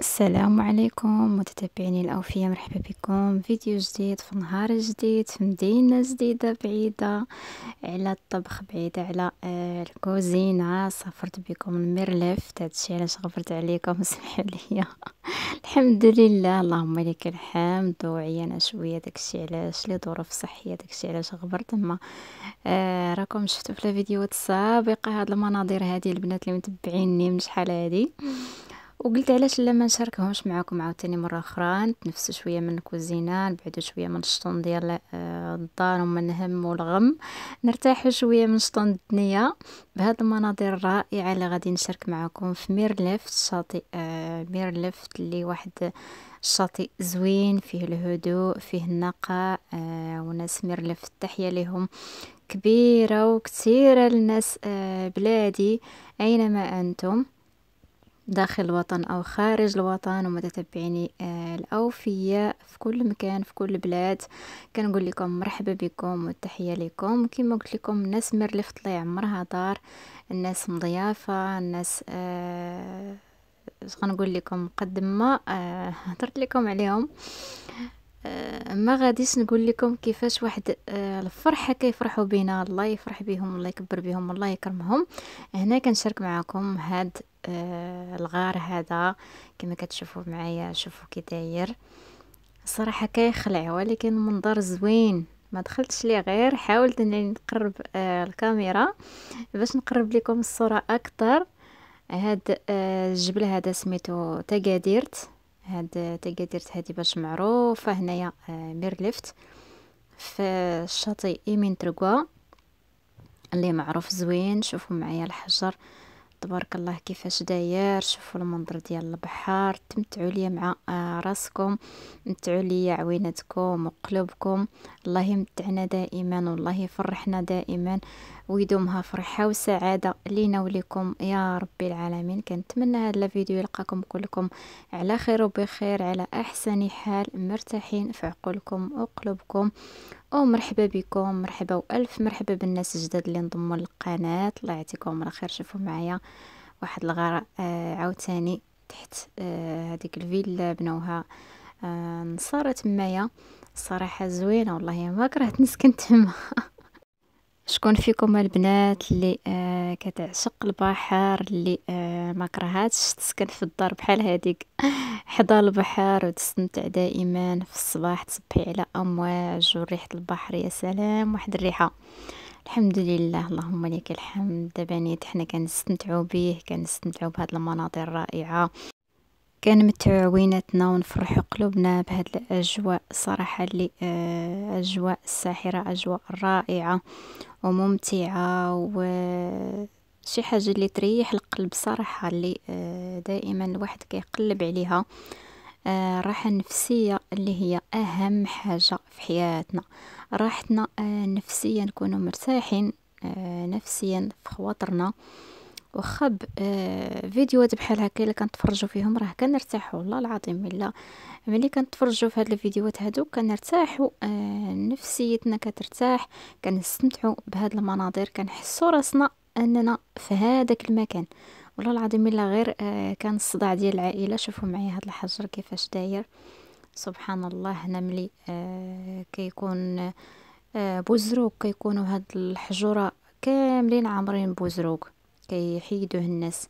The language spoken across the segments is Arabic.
السلام عليكم متتبعيني الأوفياء مرحبا بكم فيديو جديد في نهار جديد في مدينة جديدة بعيدة على الطبخ بعيدة على آه، الكوزينة سافرت بكم المرلف هادشي علاش غفرت عليكم اسمحوا لي الحمد لله اللهم لك الحمد وعيانة شوية داكشي علاش لي ظروف صحية داكشي علاش غبرت ما آه راكم شفتوا في الفيديوهات السابقة هاد المناظر هادي البنات اللي متبعيني من شحال هادي وقلت علاش لا ما نشاركهمش معاكم عاوتاني مره اخرى نفس شويه من الكوزينه نبعد شويه من الشطون ديال آه، الدار ومن الهم والغم نرتاح شويه من شطون الدنيا بهاد المناظر الرائعه اللي غادي نشارك معاكم في ميرلفت شاطئ آه، ميرلفت اللي واحد الشاطئ زوين فيه الهدوء فيه النقاء آه، وناس ميرلفت تحيه لهم كبيره وكثيره للناس بلادي اينما انتم داخل الوطن أو خارج الوطن ومتتبعيني الأوفياء آه، في كل مكان في كل بلاد كنقول لكم مرحبا بكم والتحية لكم كما قلت لكم الناس مرلفت الله مرها دار الناس مضيافة الناس آه غنقول لكم قد ما آه، هضرت لكم عليهم آه، ما غاديش نقول لكم كيفاش واحد آه، الفرحه كيفرحوا بينا الله يفرح بهم الله يكبر بهم الله يكرمهم هنا كنشارك معكم هاد آه، الغار هذا كما كتشوفوا معايا شوفوا كي داير صراحه كيخلع ولكن منظر زوين ما دخلتش ليه غير حاولت انني نقرب الكاميرا باش نقرب لكم الصوره اكثر هاد الجبل هذا سميتو تقاديرت هاد درت هادي باش معروفه هنايا آه، ميرليفت في الشاطئ ايمين تركوا اللي معروف زوين شوفوا معايا الحجر تبارك الله كيفاش داير شوفوا المنظر ديال البحر تمتعوا ليا مع آه، راسكم تمتعوا ليا عويناتكم وقلوبكم الله يمتعنا دائما والله يفرحنا دائما ويدومها فرحة وسعادة لينا وليكم يا ربي العالمين كنتمنى هذا الفيديو يلقاكم كلكم على خير وبخير على أحسن حال مرتاحين في عقولكم وقلوبكم او مرحبا بكم مرحبا والف مرحبا بالناس الجداد اللي انضموا للقناه الله يعطيكم الخير شوفوا معايا واحد الغار آه عاوتاني تحت آه هذيك الفيلا بنوها آه نصارى تمايا الصراحه زوينه والله ما كرهت نسكن تما شكون فيكم البنات اللي آه كتعشق البحر اللي آه ما كرهاتش تسكن في الدار بحال هذيك حدا البحر وتستمتع دائما في الصباح تصبحي على امواج وريحه البحر يا سلام واحد الريحه الحمد لله اللهم لك الحمد دابا نيت حنا كنستمتعوا به كنستمتعوا بهذه المناظر الرائعه كان عويناتنا ونفرحوا قلوبنا بهاد الاجواء صراحه اللي آه، اجواء ساحره اجواء رائعه وممتعة وشي حاجة اللي تريح القلب صراحة اللي آه، دائما الواحد كيقلب عليها الراحة آه، النفسية اللي هي أهم حاجة في حياتنا راحتنا النفسية آه، نكونوا مرتاحين نفسيا في خواطرنا واخا آه فيديوهات بحال هكا الا كنتفرجوا فيهم راه كنرتاح والله العظيم الا ملي كنتفرجوا في هاد الفيديوهات هادو كنرتاحوا آه نفسيتنا كترتاح كنستمتعوا بهاد المناظر كنحسوا راسنا اننا في هذاك المكان والله العظيم الا غير آه كان الصداع ديال العائله شوفوا معايا هاد الحجر كيفاش داير سبحان الله هنا ملي آه كيكون آه بوزروك كيكونوا هاد الحجوره كاملين عامرين بوزروك كي يحيدوه الناس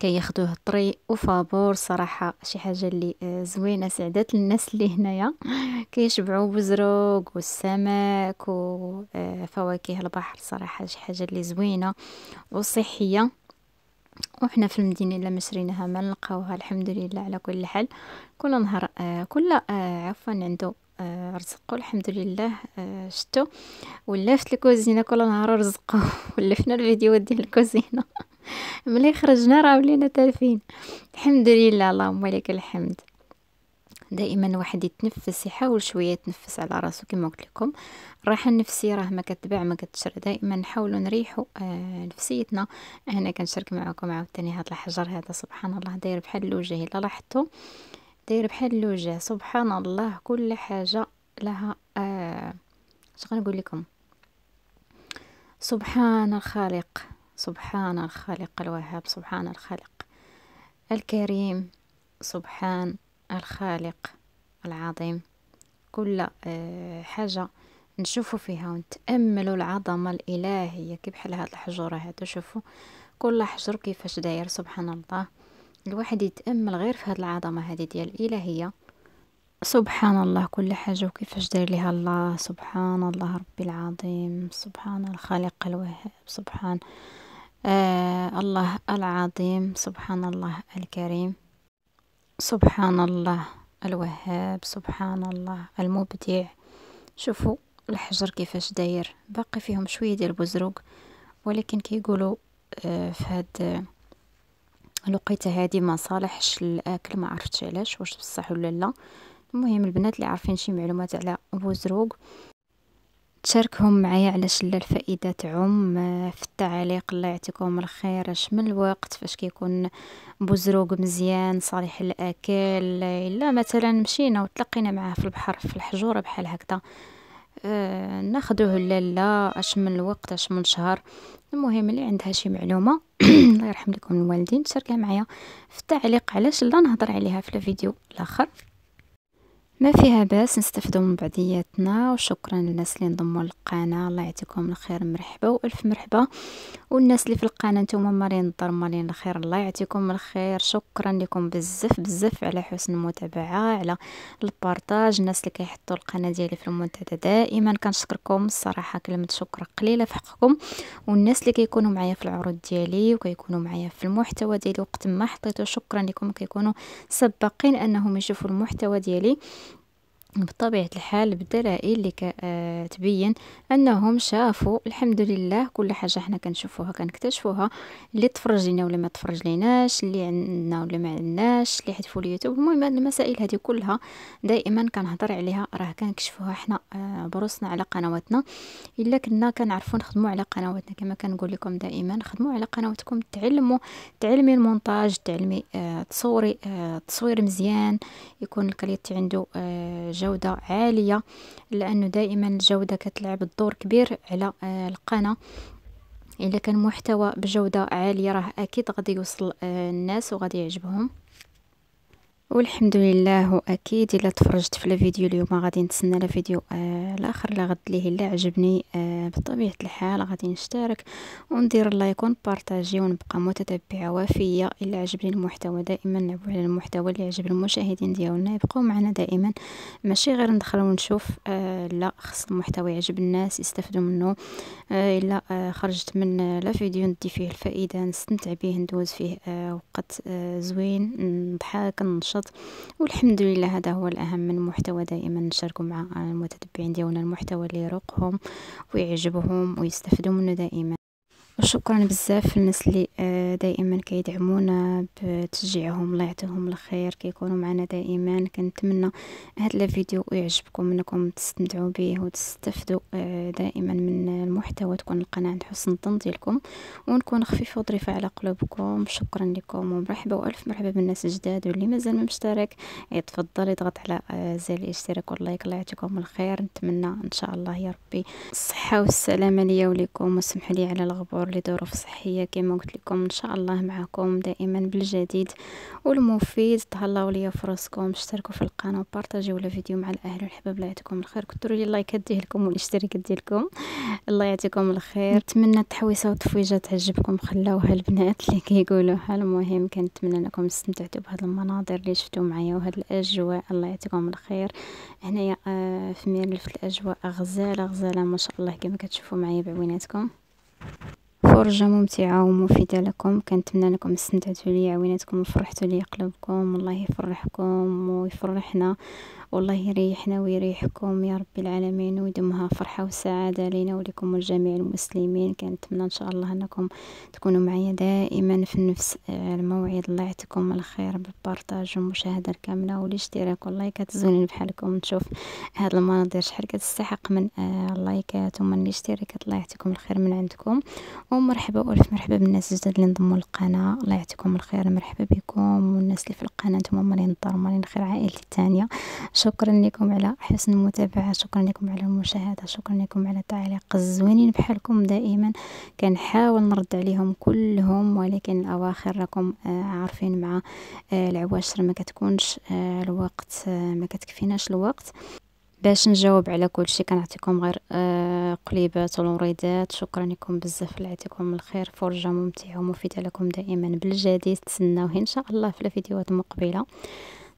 كي ياخدوه الطري وفابور صراحة شي حاجة اللي آه، زوينة سعدات الناس اللي هنايا كيشبعوا بزروق والسمك وفواكه آه، البحر صراحة شي حاجة اللي زوينة وصحية وحنا في المدينه الا ما شريناها ما نلقاوها الحمد لله على كل حال كل نهار آه، كل عفوا عنده آه، رزقو الحمد لله آه، شتو ولا في الكوزينه كل نهار رزقو ولفنا الفيديوهات ديال الكوزينه ملي خرجنا راه ولينا تالفين الحمد لله اللهم لك الحمد دائما الواحد يتنفس يحاول شويه يتنفس على راسو كما قلت لكم الراحه النفسيه راه ما كتباع ما كتشرى دائما نحاولوا نريحوا آه نفسيتنا انا كنشارك معكم عاوتاني هذا الحجر هذا سبحان الله داير بحال الوجه الا لاحظتوا داير بحال الوجه سبحان الله كل حاجه لها آه غنقول لكم سبحان الخالق سبحان الخالق الوهاب سبحان الخالق الكريم سبحان الخالق العظيم كل آه حاجه نشوفوا فيها ونتاملوا العظمه الالهيه كي بحال هاد الحجره هادو شوفوا كل حجر كيفاش داير سبحان الله الواحد يتامل غير في هاد العظمه هذه ديال الالهيه سبحان الله كل حاجه وكيفاش داير لها الله سبحان الله ربي العظيم سبحان الخالق الوهاب سبحان آه الله العظيم سبحان الله الكريم سبحان الله الوهاب سبحان الله المبدع شوفوا الحجر كيفاش داير باقي فيهم شويه ديال البزروق ولكن كيقولوا كي آه في هاد لقيت هذه ما صالحش الاكل ما عرفتش علاش واش بصح ولا لا المهم البنات اللي عارفين شي معلومات على بوزروق تشاركهم معايا على شلا الفائده تعم آه، في التعليق الله يعطيكم الخير اش من الوقت فاش كيكون بوزروق مزيان صالح الاكل الا مثلا مشينا وتلقينا معاه في البحر في الحجوره بحال هكذا آه ناخذوه لا اش من الوقت اش من شهر المهم اللي عندها شي معلومه الله يرحم لكم الوالدين تشاركها معايا في التعليق علاش لا نهضر عليها في الفيديو الاخر ما فيها باس نستفدوا من بعضياتنا وشكرا للناس اللي انضموا للقناه الله يعطيكم الخير مرحبا والف مرحبا والناس اللي في القناه نتوما مارين الدار مالين الخير الله يعطيكم الخير شكرا لكم بزاف بزاف على حسن المتابعه على البارطاج الناس اللي كيحطوا القناه ديالي في المنتدى دائما كنشكركم الصراحه كلمه شكر قليله في حقكم والناس اللي كيكونوا معايا في العروض ديالي وكيكونوا معايا في المحتوى ديالي وقت ما حطيته شكرا لكم كيكونوا سباقين انهم يشوفوا المحتوى ديالي بطبيعة الحال بالدلائل اللي آه، تبين انهم شافوا الحمد لله كل حاجة حنا كنشوفوها كنكتشفوها اللي تفرج لينا ولا ما تفرج ليناش اللي عندنا ولا ما عندناش اللي حذفوا اليوتيوب المهم المسائل هذه كلها دائما كنهضر عليها راه كنكشفوها حنا آه، بروسنا على قنواتنا الا كنا كنعرفوا نخدموا على قنواتنا كما كنقول لكم دائما خدموا على قنواتكم تعلموا تعلمي المونتاج تعلمي آه، تصوري تصوير مزيان يكون الكليت عنده جودة عالية لأنه دائما الجودة كتلعب الدور كبير على آه، القناة إذا كان محتوى بجودة عالية راه أكيد غادي يوصل آه، الناس وغادي يعجبهم والحمد لله اكيد الا تفرجت في الفيديو اليوم غادي نتسنى الفيديو آه الاخر اللي غد ليه الا عجبني آه بطبيعه الحال غادي نشترك وندير لايك ونبارطاجي ونبقى متتبعه وفيه الا عجبني المحتوى دائما نلعبوا على المحتوى اللي يعجب المشاهدين ديالنا يبقوا معنا دائما ماشي غير ندخل ونشوف آه لا خص المحتوى يعجب الناس يستفدوا منه آه الا آه خرجت من آه لا فيديو ندي فيه الفائده نستمتع به ندوز فيه آه وقت آه زوين نضحك نشط الوسط والحمد لله هذا هو الأهم من المحتوى دائما نشاركه مع المتتبعين ديالنا المحتوى اللي يروقهم ويعجبهم ويستفيدوا منه دائما وشكرا بزاف الناس اللي آه، دائما كيدعمونا بتشجيعهم الله يعطيهم الخير كيكونوا معنا دائما كنتمنى هذا الفيديو يعجبكم انكم تستمتعوا به وتستفدوا آه، دائما من المحتوى تكون القناه عند حسن الظن ديالكم ونكون خفيفه وظريفه على قلوبكم شكرا لكم ومرحبا والف مرحبا بالناس الجداد واللي مازال ما مشترك يتفضل يضغط على آه، زر الاشتراك واللايك الله يعطيكم الخير نتمنى ان شاء الله يا ربي الصحه والسلامه ليا وليكم وسمحوا لي على الغبور لظروف صحيه كما قلت لكم ان شاء شاء الله معكم دائما بالجديد والمفيد تهلاو ليا فراسكم اشتركوا في القناه وبارطاجيو الفيديو مع الاهل والحباب الله يعطيكم الخير كثروا لي اللايكات ديالكم والاشتراكات ديالكم الله يعطيكم الخير نتمنى التحويسه والتفويجه تعجبكم خلاوها البنات اللي كيقولوها المهم كنتمنى انكم استمتعتوا بهاد المناظر اللي شفتوا معايا وهذه الاجواء الله يعطيكم الخير هنايا آه، في ميرلف الاجواء غزاله غزاله ما شاء الله كما كتشوفوا معايا بعويناتكم فرجة ممتعة ومفيدة لكم كنتمنى انكم استمتعتوا ليا عويناتكم وفرحتوا ليا قلوبكم والله يفرحكم ويفرحنا والله يريحنا ويريحكم يا رب العالمين ويدمها فرحة وسعادة لنا ولكم ولجميع المسلمين كنتمنى ان شاء الله انكم تكونوا معايا دائما في نفس آه، الموعد الله يعطيكم الخير بالبارطاج والمشاهدة الكاملة والاشتراك واللايكات زوينين بحالكم نشوف هاد المناظر شحال كتستحق من اللايكات آه، ومن الاشتراكات الله يعطيكم الخير من عندكم مرحبا والف مرحبا بالناس الجداد اللي انضموا للقناه الله يعطيكم الخير مرحبا بكم والناس اللي في القناه نتوما مالين الدار مالين خير عائلتي الثانيه شكرا لكم على حسن المتابعه شكرا لكم على المشاهده شكرا لكم على التعليق الزوينين بحالكم دائما كنحاول نرد عليهم كلهم ولكن الاواخر راكم آه، عارفين مع آه، العواشر ما كتكونش آه، الوقت ما كتكفيناش الوقت باش نجاوب على كل شيء كنعطيكم غير آه قليبات ولوريدات شكرا لكم بزاف الله يعطيكم الخير فرجه ممتعه ومفيده لكم دائما بالجديد تسناوه ان شاء الله في الفيديوهات المقبله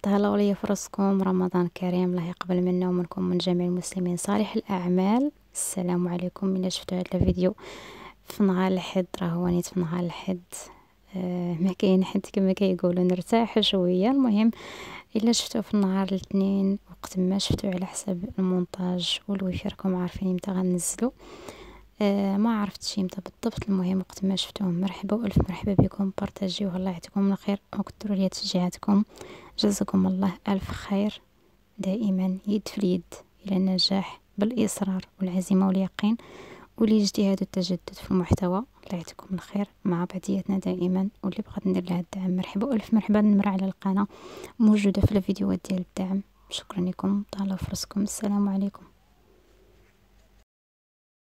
تهلاو ليا في راسكم رمضان كريم الله يقبل منا ومنكم من جميع المسلمين صالح الاعمال السلام عليكم الى شفتوا هذا الفيديو في نهار الحد راه هو نيت في نهار الحد ما كاين حد كما كيقولوا نرتاح شويه المهم الا شفتو في النهار الاثنين وقت ما شفتو على حساب المونتاج والويفي راكم عارفين متى غنزلو آه، ما عرفتش امتى بالضبط المهم وقت ما شفتوه مرحبا والف مرحبا بكم بارطاجيوه الله يعطيكم الخير وكثروا لي تشجيعاتكم جزاكم الله الف خير دائما يد في اليد الى النجاح بالاصرار والعزيمه واليقين ولاجتهاد التجدد في المحتوى الله يعطيكم الخير مع بعضياتنا دائما واللي بغات ندير لها الدعم مرحبا الف مرحبا نمر على القناه موجوده في الفيديوهات ديال الدعم شكرا لكم طال فرصكم السلام عليكم